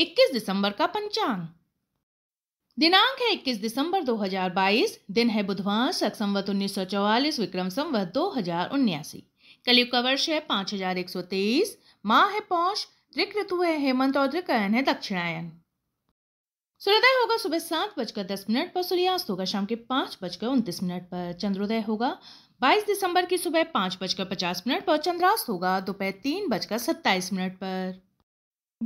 21 दिसंबर का पंचांग दिनांक है 21 दिसंबर 2022 दिन है बुधवार सख संवत उन्नीस विक्रम संवत दो कलयुग का वर्ष है 5123 माह है पौष त्रिक ऋतु है हेमंत और त्रिकयन है दक्षिणायन सूर्योदय होगा सुबह सात बजकर दस मिनट पर सूर्यास्त होगा शाम के पांच बजकर उनतीस मिनट पर चंद्रोदय होगा बाईस दिसंबर की सुबह पांच बजकर पचास मिनट पर चंद्रास्त होगा दोपहर तीन बजकर सत्ताईस मिनट पर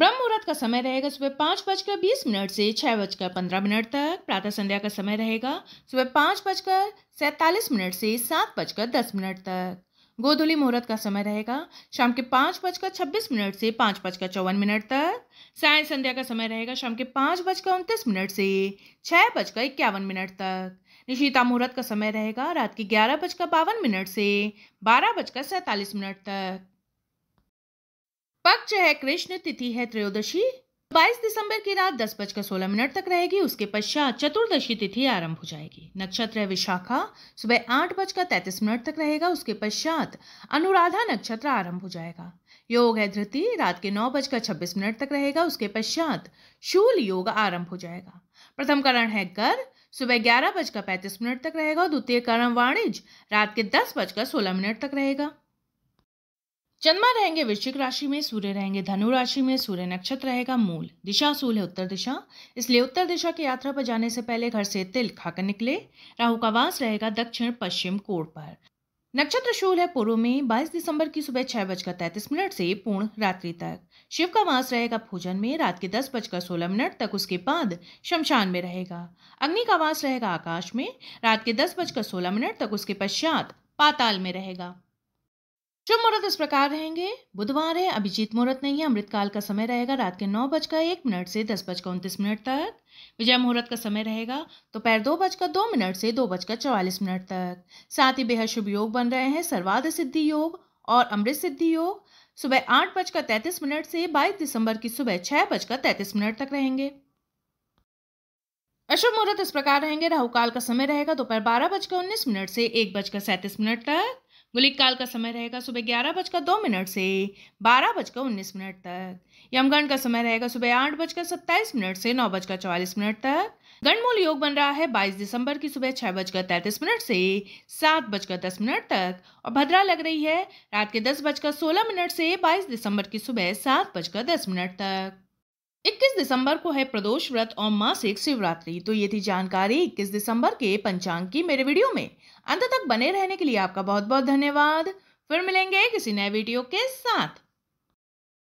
ब्रह्म मुहूर्त का समय रहेगा सुबह पाँच बजकर बीस मिनट से छः बजकर पंद्रह मिनट तक प्रातः संध्या का समय रहेगा सुबह पाँच बजकर सैंतालीस मिनट से सात बजकर दस मिनट तक गोधुली मुहूर्त का समय रहेगा शाम के पाँच बजकर छब्बीस मिनट से पाँच बजकर चौवन मिनट तक साय संध्या का समय रहेगा शाम के पाँच बजकर उनतीस मिनट से छः बजकर इक्यावन मिनट तक निशिता मुहूर्त का समय रहेगा रात के ग्यारह बजकर बावन मिनट से बारह बजकर सैंतालीस मिनट तक पक्ष है कृष्ण तिथि है त्रयोदशी 22 दिसंबर की रात दस बजकर सोलह मिनट तक रहेगी उसके पश्चात चतुर्दशी तिथि आरंभ हो जाएगी नक्षत्र है विशाखा सुबह आठ बजकर तैतीस मिनट तक रहेगा उसके पश्चात अनुराधा नक्षत्र आरंभ हो जाएगा योग है धृति रात के नौ बजकर छब्बीस मिनट तक रहेगा उसके पश्चात शूल योग आरंभ हो जाएगा प्रथम करण है कर सुबह ग्यारह बजकर पैंतीस मिनट तक रहेगा और द्वितीय करण वाणिज्य रात के दस बजकर सोलह मिनट तक रहेगा चंद्रमा रहेंगे वृश्चिक राशि में सूर्य रहेंगे धनु राशि में सूर्य नक्षत्र रहेगा मूल दिशा सूल है उत्तर दिशा इसलिए उत्तर दिशा की यात्रा पर जाने से पहले घर से तिल खाकर निकले राहु का वास रहेगा दक्षिण पश्चिम कोर पर नक्षत्र शूल है पूर्व में 22 दिसंबर की सुबह छह बजकर तैतीस मिनट से पूर्ण रात्रि तक शिव का वास रहेगा भोजन में रात के दस बजकर सोलह मिनट तक उसके बाद शमशान में रहेगा अग्नि का वास रहेगा आकाश में रात के दस बजकर सोलह मिनट तक उसके पश्चात पाताल में रहेगा जो मुहूर्त इस प्रकार रहेंगे बुधवार है अभिजीत मुहूर्त नहीं है अमृतकाल का समय रहेगा रात के नौ बजकर एक मिनट से दस बजकर उनतीस मिनट तक विजय मुहूर्त का समय रहेगा दोपहर दो बजकर दो मिनट से दो बजकर चौवालीस मिनट तक साथ ही बेहद शुभ योग बन रहे हैं सर्वाध सिद्धि योग और अमृत सिद्धि योग सुबह आठ बजकर तैंतीस मिनट से बाईस दिसंबर की सुबह छह बजकर तैंतीस मिनट तक रहेंगे अशुभ मुहूर्त इस प्रकार रहेंगे राहुकाल का समय रहेगा दोपहर बारह बजकर उन्नीस मिनट से एक बजकर सैंतीस मिनट तक गुलिक काल का समय रहेगा सुबह ग्यारह बजकर दो मिनट से बारह बजकर उन्नीस मिनट तक यमगण का समय रहेगा सुबह आठ बजकर सत्ताईस मिनट से नौ बजकर चौवालीस मिनट तक गणमूल योग बन रहा है बाईस दिसंबर की सुबह छह बजकर तैतीस मिनट से सात बजकर दस मिनट तक और भद्रा लग रही है रात के दस बजकर सोलह मिनट से बाईस दिसंबर की सुबह सात बजकर दस मिनट तक 21 दिसंबर को है प्रदोष व्रत और मासिक शिवरात्रि तो ये थी जानकारी 21 दिसंबर के पंचांग की मेरे वीडियो में अंत तक बने रहने के लिए आपका बहुत बहुत धन्यवाद फिर मिलेंगे किसी नए वीडियो के साथ